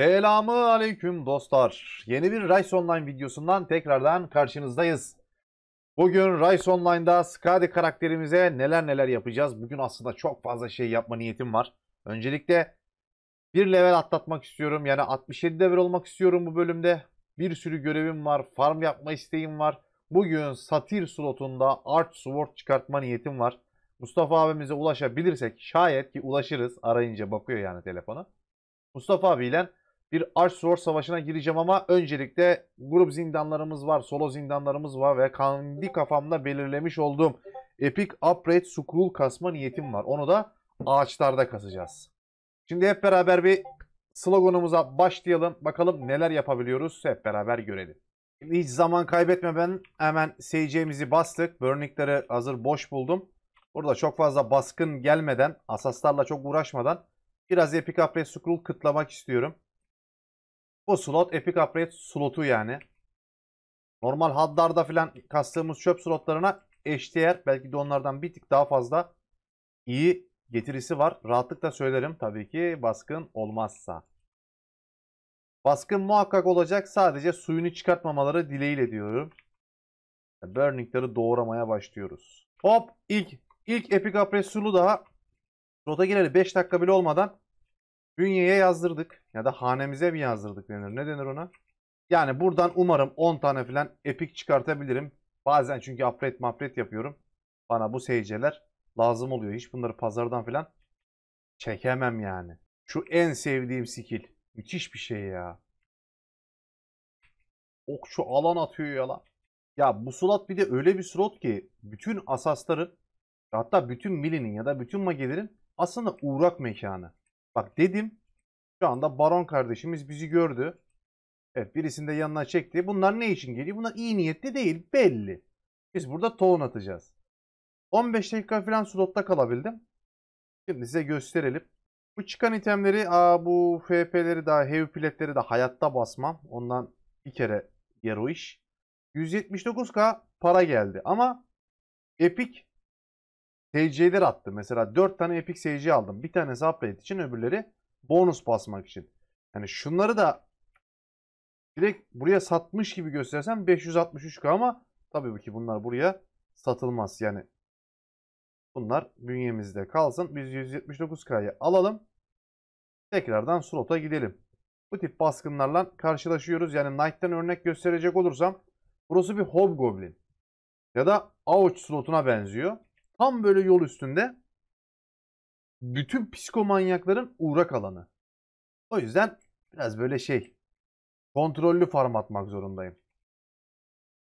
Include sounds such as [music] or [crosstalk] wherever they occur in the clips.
Selamı aleyküm dostlar. Yeni bir Rise Online videosundan tekrardan karşınızdayız. Bugün Rise Online'da Skadi karakterimize neler neler yapacağız. Bugün aslında çok fazla şey yapma niyetim var. Öncelikle bir level atlatmak istiyorum. Yani 67 level olmak istiyorum bu bölümde. Bir sürü görevim var. Farm yapma isteğim var. Bugün Satir slotunda Art Sword çıkartma niyetim var. Mustafa abimize ulaşabilirsek şayet ki ulaşırız. Arayınca bakıyor yani telefonu. Mustafa abiyle bir arş zor savaşına gireceğim ama öncelikle grup zindanlarımız var, solo zindanlarımız var ve kendi kafamda belirlemiş olduğum Epic Upgrade Scroll kasma niyetim var. Onu da ağaçlarda kasacağız. Şimdi hep beraber bir sloganımıza başlayalım. Bakalım neler yapabiliyoruz hep beraber görelim. Hiç zaman kaybetmeden hemen seyeceğimizi bastık. Burningleri hazır boş buldum. Burada çok fazla baskın gelmeden, asaslarla çok uğraşmadan biraz Epic Upgrade Scroll kıtlamak istiyorum. Bu slot Epic Upgrade slotu yani. Normal hadlarda filan kastığımız çöp slotlarına eşdeğer belki de onlardan bir tık daha fazla iyi getirisi var. Rahatlıkla söylerim tabii ki baskın olmazsa. Baskın muhakkak olacak sadece suyunu çıkartmamaları dileğiyle diyorum. Burning'leri doğramaya başlıyoruz. Hop ilk ilk Epic Apressulu daha Rota gireli 5 dakika bile olmadan bünyeye yazdırdık ya da hanemize mi yazdırdık denir ne denir ona? Yani buradan umarım 10 tane filan epik çıkartabilirim. Bazen çünkü upgrade mapret yapıyorum. Bana bu seyirciler lazım oluyor. Hiç bunları pazardan filan çekemem yani. Şu en sevdiğim skill. Müthiş bir şey ya. Okçu alan atıyor ya lan. Ya bu slot bir de öyle bir slot ki bütün asasların hatta bütün milinin ya da bütün magilerin aslında uğrak mekanı. Bak dedim. Şu anda baron kardeşimiz bizi gördü. Evet birisini de yanına çekti. Bunlar ne için geliyor? Bunlar iyi niyetli değil belli. Biz burada tohum atacağız. 15 dakika falan slotta kalabildim. Şimdi size gösterelim. Bu çıkan itemleri, aa, bu FP'leri daha, heavy piletleri de hayatta basmam. Ondan bir kere yer o iş. 179k para geldi ama Epic TC'ler attı Mesela 4 tane Epic TC aldım. Bir tanesi upgrade için öbürleri bonus basmak için. Yani şunları da direkt buraya satmış gibi göstersem 563k ama tabii ki bunlar buraya satılmaz. Yani bunlar bünyemizde kalsın. Biz 179k'yı alalım. Tekrardan slota gidelim. Bu tip baskınlarla karşılaşıyoruz. Yani Knight'ten örnek gösterecek olursam burası bir Hobgoblin ya da Avch slotuna benziyor. Tam böyle yol üstünde bütün psikomanyakların uğrak alanı. O yüzden biraz böyle şey kontrollü farm atmak zorundayım.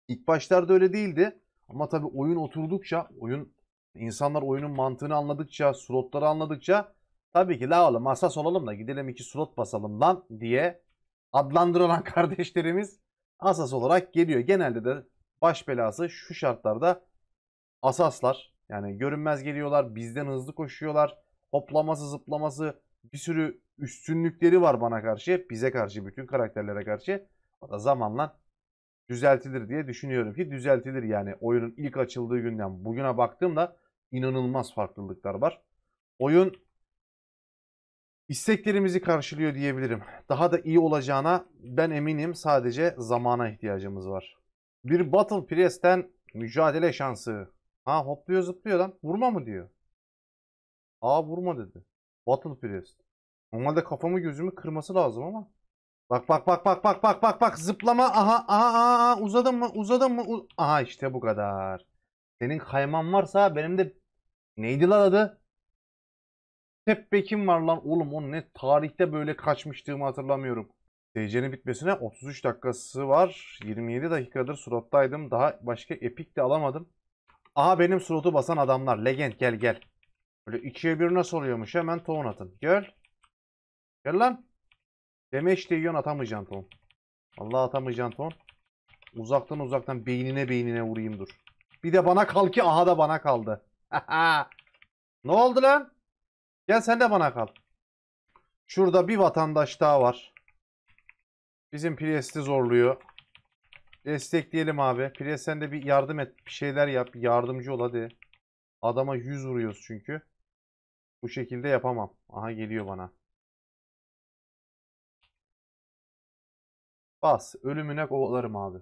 İlk başlarda öyle değildi. Ama tabii oyun oturdukça, oyun insanlar oyunun mantığını anladıkça, slotları anladıkça, tabii ki la oğlum asas olalım da gidelim iki slot basalım lan diye adlandırılan [laughs] kardeşlerimiz asas olarak geliyor. Genelde de baş belası şu şartlarda asaslar yani görünmez geliyorlar, bizden hızlı koşuyorlar. Hoplaması, zıplaması, bir sürü üstünlükleri var bana karşı. Bize karşı, bütün karakterlere karşı. O da zamanla düzeltilir diye düşünüyorum ki düzeltilir yani. Oyunun ilk açıldığı günden bugüne baktığımda inanılmaz farklılıklar var. Oyun isteklerimizi karşılıyor diyebilirim. Daha da iyi olacağına ben eminim sadece zamana ihtiyacımız var. Bir Battle Press'ten mücadele şansı. Ha hopluyor zıplıyor lan. Vurma mı diyor. Aa vurma dedi. Battle Priest. Normalde kafamı gözümü kırması lazım ama. Bak bak bak bak bak bak bak bak zıplama aha aha aha uzadım mı uzadım mı U aha işte bu kadar. Senin kayman varsa benim de neydi lan adı? Tepbekim var lan oğlum o ne tarihte böyle kaçmıştığımı hatırlamıyorum. TC'nin bitmesine 33 dakikası var. 27 dakikadır surattaydım. Daha başka epik de alamadım. Aha benim slotu basan adamlar. Legend gel gel. Böyle ikiye bir nasıl oluyormuş hemen tohum atın. Gel. Gel lan. Deme işte yiyorsun atamayacaksın tohum. Allah atamayacaksın tohum. Uzaktan uzaktan beynine beynine vurayım dur. Bir de bana kal ki aha da bana kaldı. [laughs] ne oldu lan? Gel sen de bana kal. Şurada bir vatandaş daha var. Bizim Priest'i zorluyor. Destekleyelim abi. Pire sen de bir yardım et. Bir şeyler yap. Bir yardımcı ol hadi. Adama yüz vuruyoruz çünkü. Bu şekilde yapamam. Aha geliyor bana. Bas. Ölümüne kovalarım abi.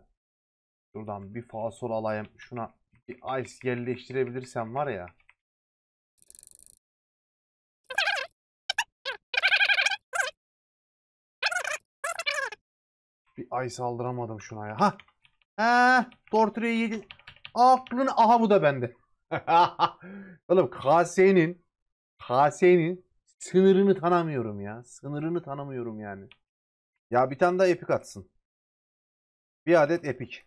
Şuradan bir fasol alayım. Şuna bir ice yerleştirebilirsem var ya. Bir ay saldıramadım şuna ya. Ha. Ha, Torture'yi yedi. Aklını aha bu da bende. [laughs] Oğlum KS'nin KS'nin sınırını tanımıyorum ya. Sınırını tanımıyorum yani. Ya bir tane daha epik atsın. Bir adet epik.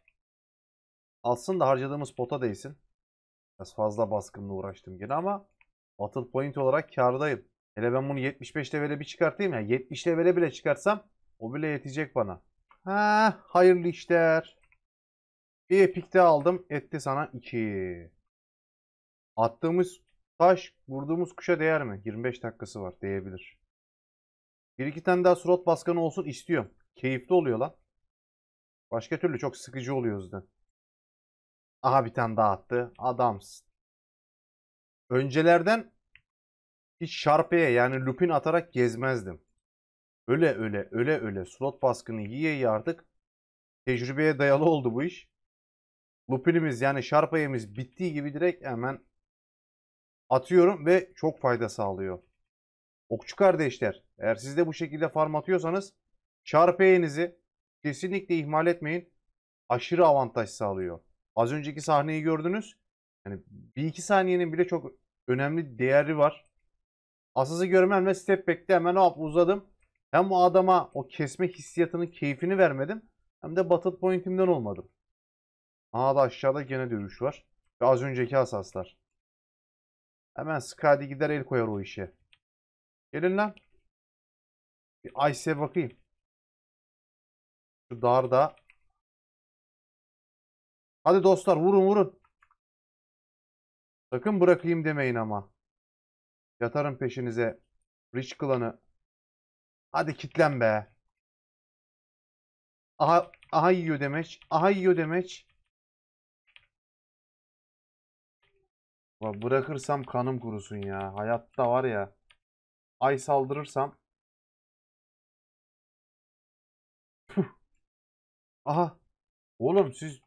alsın da harcadığımız pota değsin. Biraz fazla baskınla uğraştım gene ama battle point olarak kardayım. Hele ben bunu 75 levele bir çıkartayım ya. 70 levele bile çıkartsam o bile yetecek bana. Ha, hayırlı işler. Bir epik de aldım. Etti sana 2. Attığımız taş vurduğumuz kuşa değer mi? 25 dakikası var. Değebilir. Bir iki tane daha surat baskını olsun istiyorum. Keyifli oluyor lan. Başka türlü çok sıkıcı oluyor yüzden. Aha bir tane daha attı. Adamsın. Öncelerden hiç şarpeye yani lupin atarak gezmezdim. Öle öle öle öle. slot baskını yiye yiye artık tecrübeye dayalı oldu bu iş. Lupinimiz yani şarpayemiz bittiği gibi direkt hemen atıyorum ve çok fayda sağlıyor. Okçu kardeşler eğer siz de bu şekilde farm atıyorsanız şarpayenizi kesinlikle ihmal etmeyin. Aşırı avantaj sağlıyor. Az önceki sahneyi gördünüz. Yani bir iki saniyenin bile çok önemli değeri var. Asası görmem ve step back'te hemen hop uzadım. Hem o adama o kesme hissiyatının keyfini vermedim. Hem de battle pointimden olmadım. Aha da aşağıda gene dövüş var. Ve az önceki asaslar. Hemen Skadi gider el koyar o işe. Gelin lan. Bir Ice'e bakayım. Şu darda. Hadi dostlar vurun vurun. Sakın bırakayım demeyin ama. Yatarım peşinize. Rich klanı. Hadi kitlen be. Aha, aha yiyor demeç. Aha yiyor demeç. Bırakırsam kanım kurusun ya. Hayatta var ya. Ay saldırırsam. Puh. Aha. Oğlum siz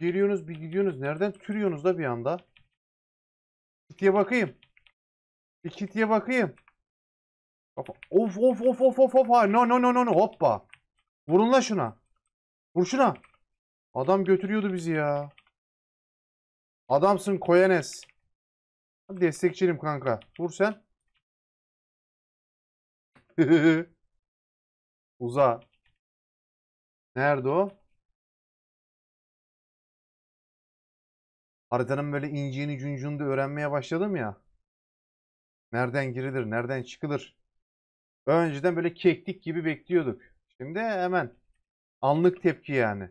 geliyorsunuz bir gidiyorsunuz. Nereden türüyorsunuz da bir anda? Kitiye bakayım. Bir kitiye bakayım. Of of of of of of. No no no no no. Hoppa. Vurun la şuna. Vur şuna. Adam götürüyordu bizi ya. Adamsın Koyanes. Destekçilim kanka. Vur sen. [laughs] Uza. Nerede o? Haritanın böyle inciğini cüncünü öğrenmeye başladım ya. Nereden girilir, nereden çıkılır? Önceden böyle keklik gibi bekliyorduk. Şimdi hemen anlık tepki yani.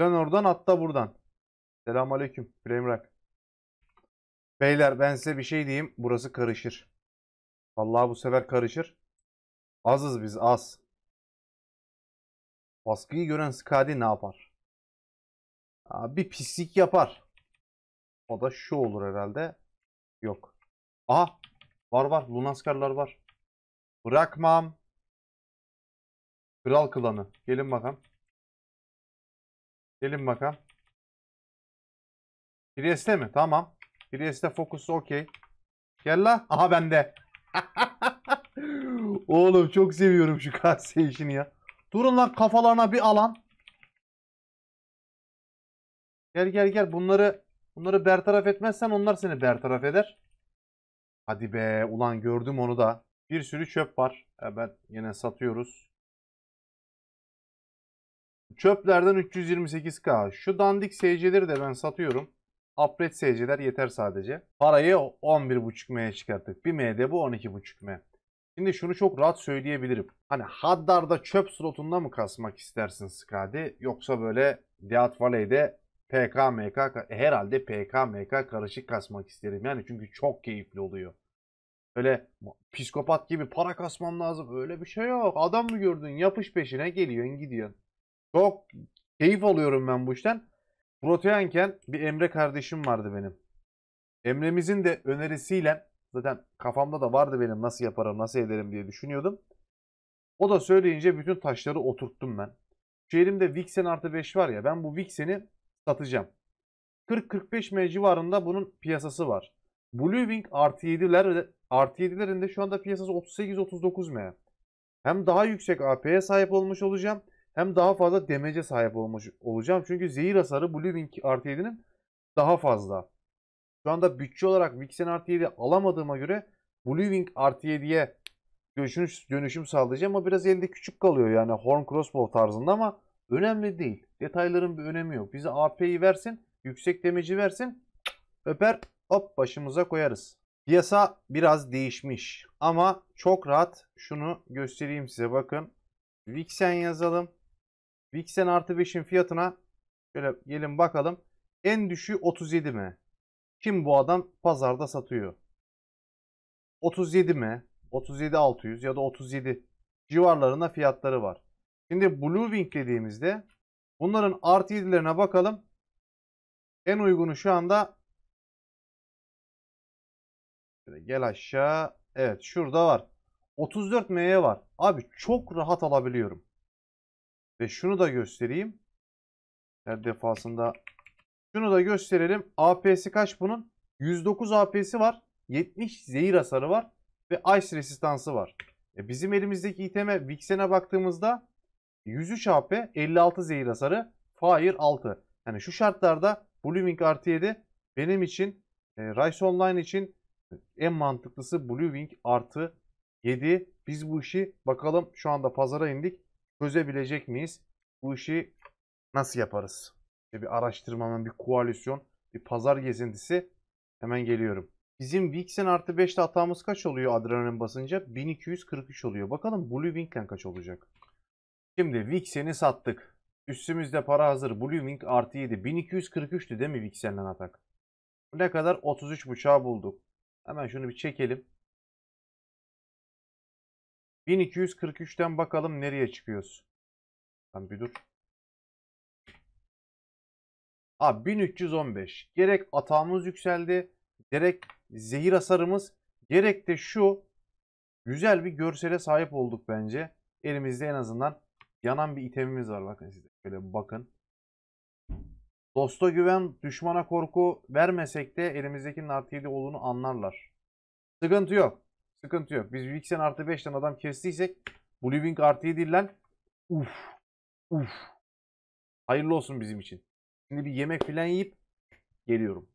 Dön oradan atla buradan. Selamun Aleyküm. Flamerak. Beyler ben size bir şey diyeyim. Burası karışır. Vallahi bu sefer karışır. Azız biz az. Baskıyı gören Skadi ne yapar? Aa, bir pislik yapar. O da şu olur herhalde. Yok. Aha var var. Lunaskarlar var. Bırakmam. Kral klanı. Gelin bakalım. Gelin bakalım. Priest'e mi? Tamam. Priest'e fokus okey. Gel la. Aha bende. [laughs] Oğlum çok seviyorum şu kase işini ya. Durun lan kafalarına bir alan. Gel gel gel bunları bunları bertaraf etmezsen onlar seni bertaraf eder. Hadi be ulan gördüm onu da. Bir sürü çöp var. E, ben yine satıyoruz. Çöplerden 328k. Şu dandik SC'leri de ben satıyorum. Upgrade SC'ler yeter sadece. Parayı 11.5M'ye çıkarttık. 1M de bu 12.5M. Şimdi şunu çok rahat söyleyebilirim. Hani Haddar'da çöp slotunda mı kasmak istersin Skadi yoksa böyle Deat Valley'de PKMK herhalde PKMK karışık kasmak isterim. Yani çünkü çok keyifli oluyor. Öyle psikopat gibi para kasmam lazım. Öyle bir şey yok. Adam mı gördün? Yapış peşine geliyorsun gidiyorsun. Çok keyif alıyorum ben bu işten. Proteanken bir Emre kardeşim vardı benim. Emre'mizin de önerisiyle zaten kafamda da vardı benim nasıl yaparım nasıl ederim diye düşünüyordum. O da söyleyince bütün taşları oturttum ben. Şu elimde Vixen artı 5 var ya ben bu Vixen'i satacağım. 40-45 M civarında bunun piyasası var. Blue Wing artı 7'ler Artı 7'lerin de şu anda piyasası 38-39 M. Hem daha yüksek AP'ye sahip olmuş olacağım. Hem daha fazla demece sahip olmuş olacağım. Çünkü zehir hasarı Blue Wing artı 7'nin daha fazla. Şu anda bütçe olarak Vixen artı 7 alamadığıma göre Blue Wing artı 7'ye dönüşüm, dönüşüm sağlayacağım. Ama biraz elde küçük kalıyor yani Horn Crossbow tarzında ama önemli değil. Detayların bir önemi yok. Bize AP'yi versin, yüksek demeci versin. Öper hop başımıza koyarız. Piyasa biraz değişmiş ama çok rahat şunu göstereyim size bakın. Vixen yazalım. Vixen artı 5'in fiyatına şöyle gelin bakalım. En düşüğü 37 mi? Kim bu adam pazarda satıyor? 37 mi? 37 600 ya da 37 civarlarında fiyatları var. Şimdi Blue Wing dediğimizde bunların artı 7'lerine bakalım. En uygunu şu anda şöyle gel aşağı. Evet şurada var. 34 ME var. Abi çok rahat alabiliyorum. Ve şunu da göstereyim. Her defasında şunu da gösterelim. AP'si kaç bunun? 109 AP'si var. 70 zehir hasarı var. Ve ice resistansı var. E bizim elimizdeki iteme Vixen'e baktığımızda 103 AP, 56 zehir hasarı, Fire 6. Yani şu şartlarda Blooming RT7 benim için, e, Rise Online için en mantıklısı Blue Wing artı 7. Biz bu işi bakalım şu anda pazara indik. Çözebilecek miyiz? Bu işi nasıl yaparız? İşte bir araştırmanın bir koalisyon, bir pazar gezintisi. Hemen geliyorum. Bizim Vixen artı 5'te hatamız kaç oluyor adrenalin basınca? 1243 oluyor. Bakalım Blue Wing'den kaç olacak? Şimdi Vixen'i sattık. Üstümüzde para hazır. Blue Wing artı 7. 1243'tü değil mi Vixen'den atak? Ne kadar? 33.5'a bulduk. Hemen şunu bir çekelim. 1243'ten bakalım nereye çıkıyoruz. Tam bir dur. Abi 1315. Gerek atağımız yükseldi. Gerek zehir hasarımız. Gerek de şu güzel bir görsele sahip olduk bence. Elimizde en azından yanan bir itemimiz var. Bakın size şöyle bakın. Dosta güven, düşmana korku vermesek de elimizdeki artı 7 olduğunu anlarlar. Sıkıntı yok. Sıkıntı yok. Biz Vixen artı 5'ten adam kestiysek Blue Wing artı 7 ile uf uf hayırlı olsun bizim için. Şimdi bir yemek filan yiyip geliyorum.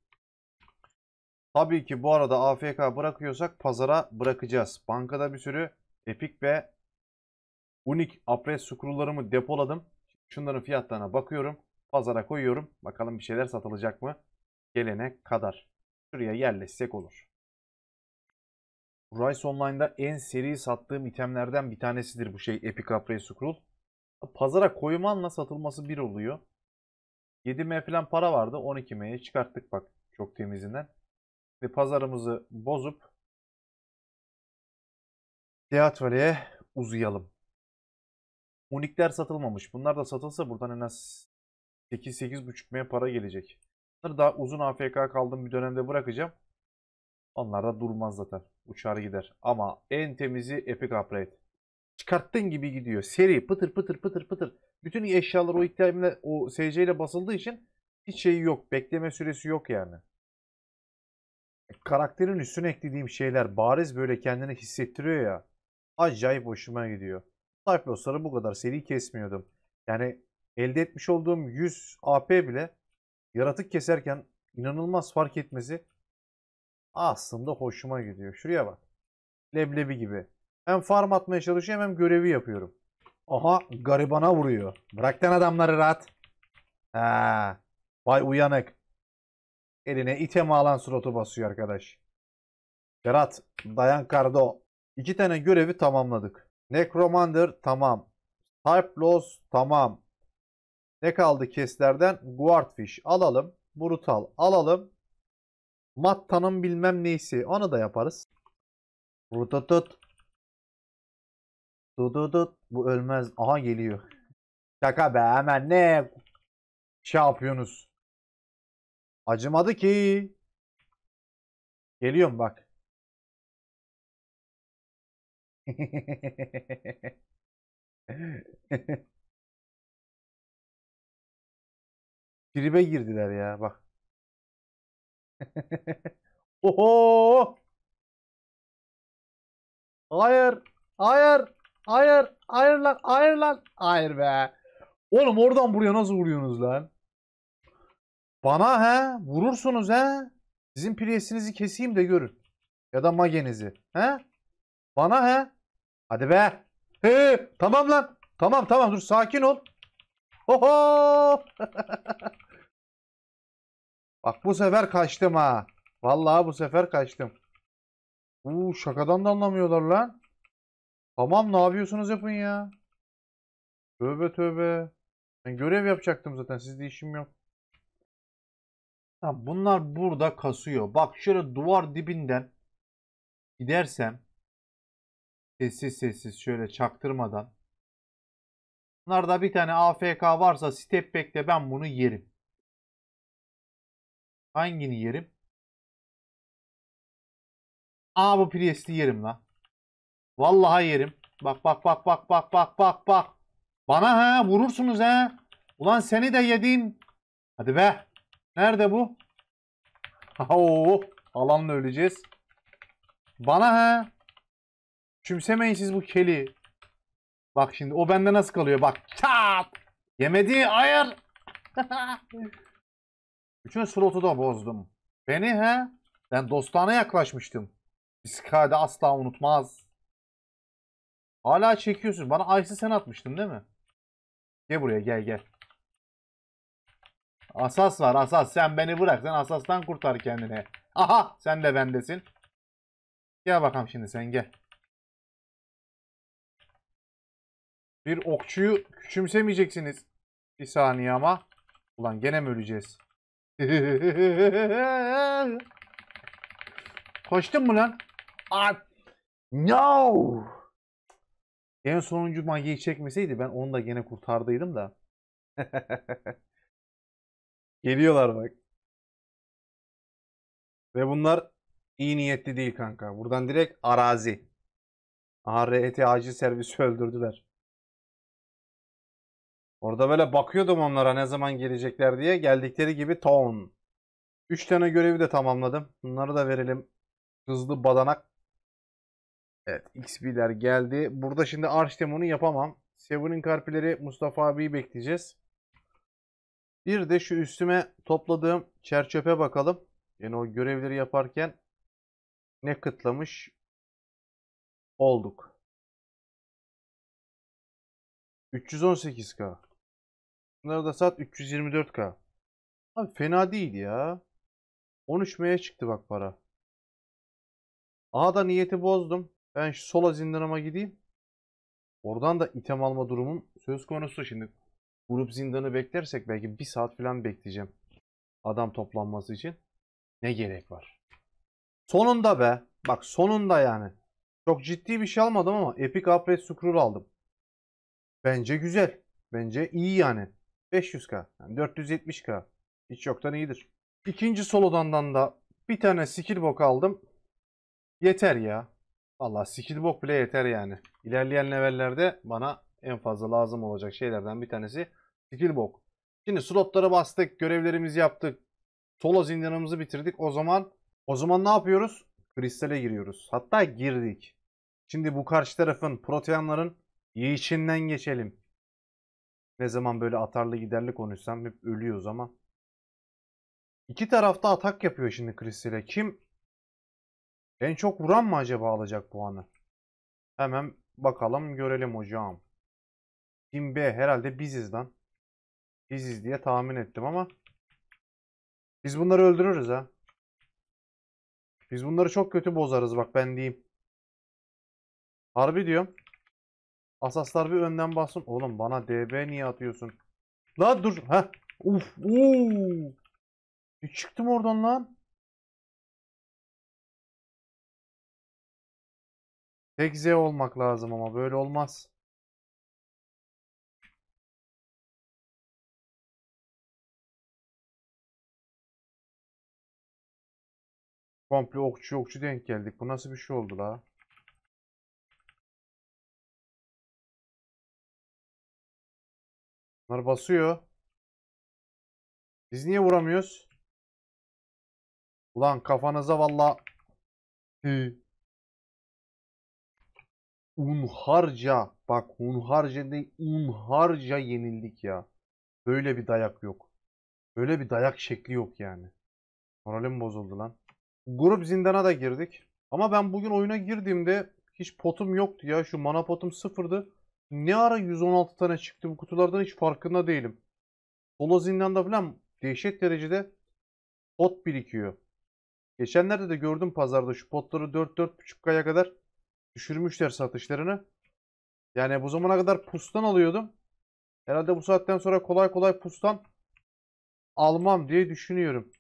Tabii ki bu arada AFK bırakıyorsak pazara bırakacağız. Bankada bir sürü epik ve Unik Apres scroll'larımı depoladım. Şunların fiyatlarına bakıyorum. Pazara koyuyorum. Bakalım bir şeyler satılacak mı? Gelene kadar. Şuraya yerleşsek olur. Rise Online'da en seri sattığım itemlerden bir tanesidir bu şey Epic Upgrade Scroll. Pazara koymanla satılması bir oluyor. 7M falan para vardı. 12M'ye çıkarttık bak çok temizinden. Ve pazarımızı bozup Teatrale'ye uzayalım. Unikler satılmamış. Bunlar da satılsa buradan en az 8-8,5 M para gelecek. Bunları daha uzun AFK kaldığım bir dönemde bırakacağım. Onlar da durmaz zaten. Uçar gider. Ama en temizi Epic Upgrade. Çıkarttığın gibi gidiyor. Seri pıtır pıtır pıtır pıtır. Bütün eşyalar o ihtiyacımla o SC ile basıldığı için hiç şeyi yok. Bekleme süresi yok yani. Karakterin üstüne eklediğim şeyler bariz böyle kendini hissettiriyor ya. Acayip hoşuma gidiyor. Type loss'ları bu kadar seri kesmiyordum. Yani elde etmiş olduğum 100 AP bile yaratık keserken inanılmaz fark etmesi aslında hoşuma gidiyor. Şuraya bak. Leblebi gibi. Hem farm atmaya çalışıyorum hem görevi yapıyorum. Aha garibana vuruyor. Bıraktan adamları rahat. Ha, vay uyanık. Eline item alan suratı basıyor arkadaş. Berat, Dayan Kardo. İki tane görevi tamamladık. Necromander tamam. Type Loss tamam. Ne kaldı keslerden? Guardfish alalım. Brutal alalım. Matta'nın bilmem neysi. Onu da yaparız. Rututut. Dududut. Bu ölmez. Aha geliyor. Şaka be hemen ne şey yapıyorsunuz. Acımadı ki. Geliyorum bak. [laughs] Tribe girdiler ya bak. [laughs] Oho! Hayır. Hayır. Hayır. Hayır lan. Hayır lan. Hayır be. Oğlum oradan buraya nasıl vuruyorsunuz lan? Bana he? Vurursunuz he? Sizin priyesinizi keseyim de görün. Ya da magenizi. He? Bana he? Hadi be. He, tamam lan. Tamam tamam dur sakin ol. Oho! [laughs] Bak bu sefer kaçtım ha. Vallahi bu sefer kaçtım. Uuu şakadan da anlamıyorlar lan. Tamam ne yapıyorsunuz yapın ya. Tövbe tövbe. Ben görev yapacaktım zaten. Sizde işim yok. Tamam, bunlar burada kasıyor. Bak şöyle duvar dibinden gidersem sessiz sessiz şöyle çaktırmadan bunlarda bir tane AFK varsa step bekle ben bunu yerim. Hangini yerim? Aa bu Priest'i yerim lan. Vallahi yerim. Bak bak bak bak bak bak bak bak. Bana ha vurursunuz ha. Ulan seni de yedim. Hadi be. Nerede bu? [laughs] Oo, alanla öleceğiz. Bana ha. Çümsemeyin siz bu keli. Bak şimdi o bende nasıl kalıyor bak. Çat. Yemedi Hayır. [laughs] Bütün slotu da bozdum. Beni he? Ben dostana yaklaşmıştım. Bisikade asla unutmaz. Hala çekiyorsun. Bana Ice'ı sen atmıştın değil mi? Gel buraya gel gel. Asas var asas. Sen beni bırak. Sen asastan kurtar kendini. Aha sen de bendesin. Gel bakalım şimdi sen gel. Bir okçuyu küçümsemeyeceksiniz. Bir saniye ama. Ulan gene mi öleceğiz? [laughs] Koştun mu lan? Art, No. En sonuncu magiyi çekmeseydi ben onu da gene kurtardıydım da. [laughs] Geliyorlar bak. Ve bunlar iyi niyetli değil kanka. Buradan direkt arazi. ART e acil servisi öldürdüler. Orada böyle bakıyordum onlara ne zaman gelecekler diye. Geldikleri gibi town 3 tane görevi de tamamladım. Bunları da verelim. Hızlı badanak. Evet XP'ler geldi. Burada şimdi Arşdemon'u yapamam. Seven'in karpileri Mustafa abiyi bekleyeceğiz. Bir de şu üstüme topladığım çerçöpe bakalım. Yani o görevleri yaparken ne kıtlamış olduk. 318k. Bunlar da saat 324k. Abi fena değil ya. 13 M'ye çıktı bak para. Aha da niyeti bozdum. Ben şu sola zindanıma gideyim. Oradan da item alma durumum söz konusu. Şimdi grup zindanı beklersek belki bir saat falan bekleyeceğim. Adam toplanması için. Ne gerek var? Sonunda be. Bak sonunda yani. Çok ciddi bir şey almadım ama Epic Upgrade Scroll aldım. Bence güzel. Bence iyi yani. 500k. Yani 470k. Hiç yoktan iyidir. İkinci solodandan da bir tane skill bok aldım. Yeter ya. Valla skill bok bile yeter yani. İlerleyen levellerde bana en fazla lazım olacak şeylerden bir tanesi skill bok. Şimdi slotlara bastık, görevlerimizi yaptık. Solo zindanımızı bitirdik. O zaman o zaman ne yapıyoruz? Kristale giriyoruz. Hatta girdik. Şimdi bu karşı tarafın proteanların içinden geçelim. Ne zaman böyle atarlı giderli konuşsam hep ölüyoruz ama. İki tarafta atak yapıyor şimdi Crystal'e. Kim en çok vuran mı acaba alacak puanı? Hemen bakalım görelim hocam. Kim B herhalde biziz lan. Biziz diye tahmin ettim ama. Biz bunları öldürürüz ha. Biz bunları çok kötü bozarız bak ben diyeyim. Harbi diyorum. Asaslar bir önden bassın. Oğlum bana DB niye atıyorsun? La dur. Ha. Uf. Uuu. E çıktım oradan lan. Tek Z olmak lazım ama böyle olmaz. Komple okçu okçu denk geldik. Bu nasıl bir şey oldu la? Bunlar basıyor. Biz niye vuramıyoruz? Ulan kafanıza valla unharca bak unharca değil unharca yenildik ya. Böyle bir dayak yok. Böyle bir dayak şekli yok yani. Moralim bozuldu lan. Grup zindana da girdik. Ama ben bugün oyuna girdiğimde hiç potum yoktu ya. Şu mana potum sıfırdı ne ara 116 tane çıktı bu kutulardan hiç farkında değilim. Dolu zindanda falan dehşet derecede pot birikiyor. Geçenlerde de gördüm pazarda şu potları 4-4,5 kaya kadar düşürmüşler satışlarını. Yani bu zamana kadar pustan alıyordum. Herhalde bu saatten sonra kolay kolay pustan almam diye düşünüyorum.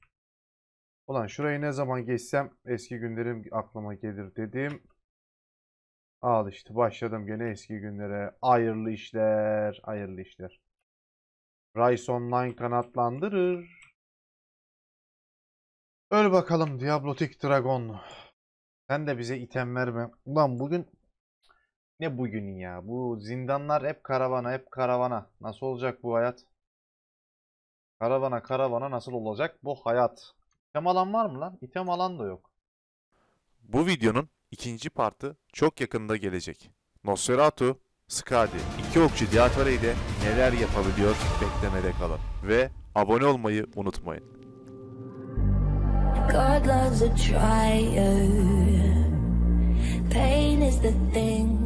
Ulan şurayı ne zaman geçsem eski günlerim aklıma gelir dedim. Al işte başladım gene eski günlere. Hayırlı işler, hayırlı işler. Rice Online kanatlandırır. Öl bakalım Diablotik Dragon. Sen de bize item verme. Ulan bugün ne bugün ya? Bu zindanlar hep karavana, hep karavana. Nasıl olacak bu hayat? Karavana, karavana nasıl olacak bu hayat? İtem alan var mı lan? İtem alan da yok. Bu videonun ikinci partı çok yakında gelecek. Nosferatu, Skadi, iki okçu Diatara ile neler yapabiliyor beklemede kalın. Ve abone olmayı unutmayın. God loves a trier. Pain is the thing